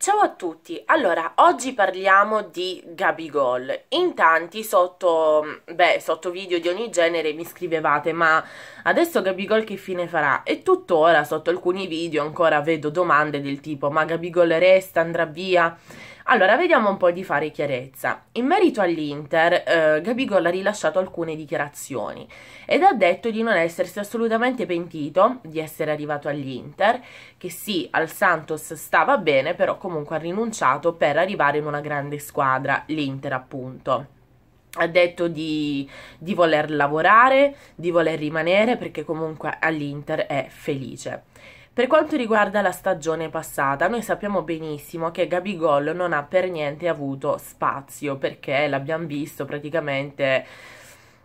Ciao a tutti, allora oggi parliamo di Gabigol, in tanti sotto, beh, sotto video di ogni genere mi scrivevate ma adesso Gabigol che fine farà? E tuttora sotto alcuni video ancora vedo domande del tipo ma Gabigol resta, andrà via? Allora, vediamo un po' di fare chiarezza. In merito all'Inter, eh, Gabigol ha rilasciato alcune dichiarazioni ed ha detto di non essersi assolutamente pentito di essere arrivato all'Inter, che sì, al Santos stava bene, però comunque ha rinunciato per arrivare in una grande squadra, l'Inter appunto ha detto di, di, voler lavorare, di voler rimanere perché comunque all'Inter è felice. Per quanto riguarda la stagione passata, noi sappiamo benissimo che Gabigol non ha per niente avuto spazio perché l'abbiamo visto praticamente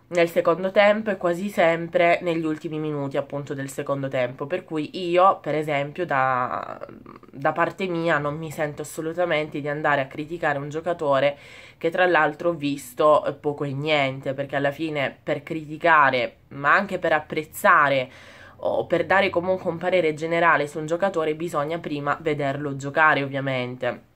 nel secondo tempo e quasi sempre negli ultimi minuti appunto del secondo tempo, per cui io per esempio da, da parte mia non mi sento assolutamente di andare a criticare un giocatore che tra l'altro ho visto poco e niente, perché alla fine per criticare ma anche per apprezzare o per dare comunque un parere generale su un giocatore bisogna prima vederlo giocare ovviamente.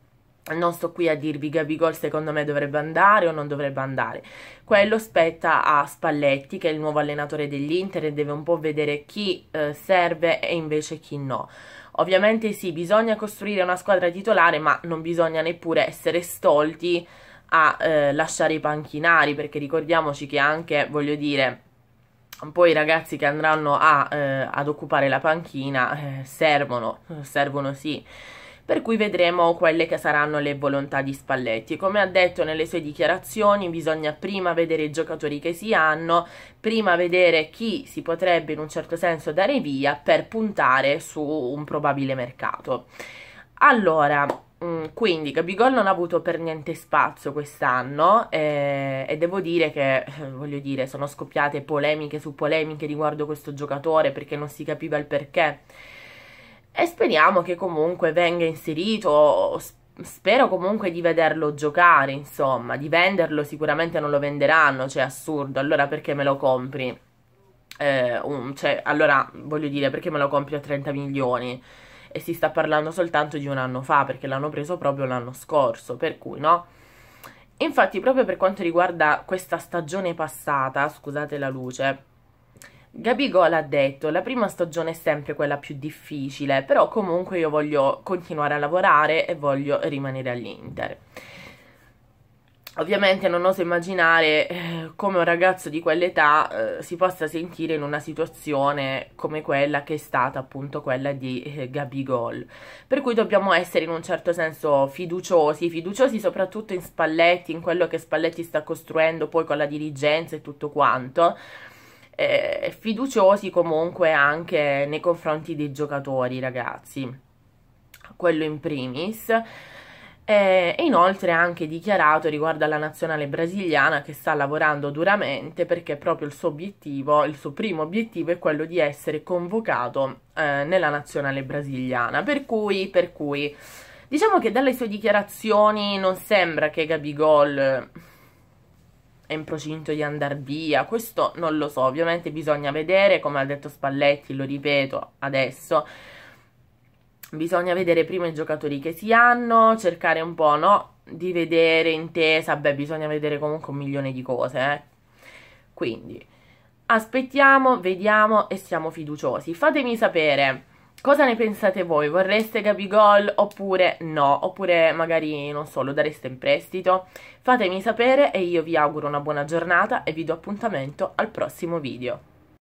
Non sto qui a dirvi Gabigol secondo me dovrebbe andare o non dovrebbe andare. Quello spetta a Spalletti che è il nuovo allenatore dell'Inter e deve un po' vedere chi eh, serve e invece chi no. Ovviamente sì, bisogna costruire una squadra titolare ma non bisogna neppure essere stolti a eh, lasciare i panchinari perché ricordiamoci che anche, voglio dire, poi i ragazzi che andranno a, eh, ad occupare la panchina eh, servono, servono sì. Per cui vedremo quelle che saranno le volontà di Spalletti. Come ha detto nelle sue dichiarazioni, bisogna prima vedere i giocatori che si hanno, prima vedere chi si potrebbe in un certo senso dare via per puntare su un probabile mercato. Allora, Mm, quindi Gabigol non ha avuto per niente spazio quest'anno eh, e devo dire che, eh, voglio dire, sono scoppiate polemiche su polemiche riguardo questo giocatore perché non si capiva il perché. E speriamo che comunque venga inserito, spero comunque di vederlo giocare, insomma, di venderlo sicuramente non lo venderanno, cioè assurdo, allora perché me lo compri? Eh, un, cioè, allora, voglio dire, perché me lo compri a 30 milioni? e si sta parlando soltanto di un anno fa perché l'hanno preso proprio l'anno scorso, per cui no? Infatti proprio per quanto riguarda questa stagione passata, scusate la luce, Gabigol ha detto la prima stagione è sempre quella più difficile, però comunque io voglio continuare a lavorare e voglio rimanere all'Inter. Ovviamente non oso immaginare eh, come un ragazzo di quell'età eh, si possa sentire in una situazione come quella che è stata appunto quella di eh, Gabigol. Per cui dobbiamo essere in un certo senso fiduciosi, fiduciosi soprattutto in Spalletti, in quello che Spalletti sta costruendo poi con la dirigenza e tutto quanto. Eh, fiduciosi comunque anche nei confronti dei giocatori, ragazzi. Quello in primis. Eh, e inoltre ha anche dichiarato riguardo alla nazionale brasiliana che sta lavorando duramente perché proprio il suo obiettivo, il suo primo obiettivo è quello di essere convocato eh, nella nazionale brasiliana. Per cui, per cui, diciamo che dalle sue dichiarazioni non sembra che Gabigol eh, è in procinto di andare via, questo non lo so, ovviamente bisogna vedere, come ha detto Spalletti, lo ripeto adesso, bisogna vedere prima i giocatori che si hanno, cercare un po', no? Di vedere intesa, beh, bisogna vedere comunque un milione di cose, eh? Quindi aspettiamo, vediamo e siamo fiduciosi. Fatemi sapere cosa ne pensate voi, vorreste Gabigol oppure no, oppure magari non so, lo dareste in prestito. Fatemi sapere e io vi auguro una buona giornata e vi do appuntamento al prossimo video.